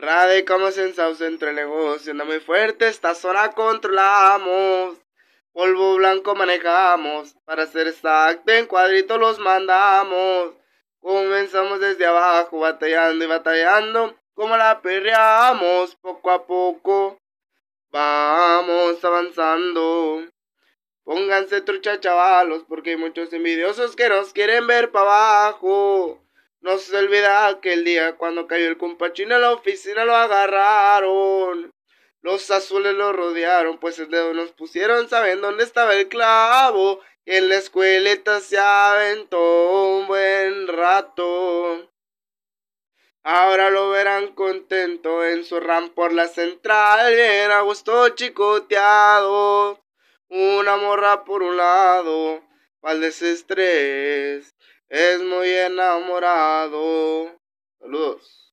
Radicamos en se entre negocio, anda muy fuerte, esta zona controlamos. Polvo blanco manejamos, para ser exacto en cuadrito los mandamos. Comenzamos desde abajo, batallando y batallando, como la perreamos poco a poco. Vamos avanzando. Pónganse trucha chavalos, porque hay muchos envidiosos que nos quieren ver para abajo. No se olvida aquel día cuando cayó el compachino en la oficina lo agarraron. Los azules lo rodearon, pues el dedo nos pusieron, saben dónde estaba el clavo. Y en la escuelita se aventó un buen rato. Ahora lo verán contento en su ram por la central, era a gusto chicoteado. Una morra por un lado, pa'l tres es muy enamorado. Saludos.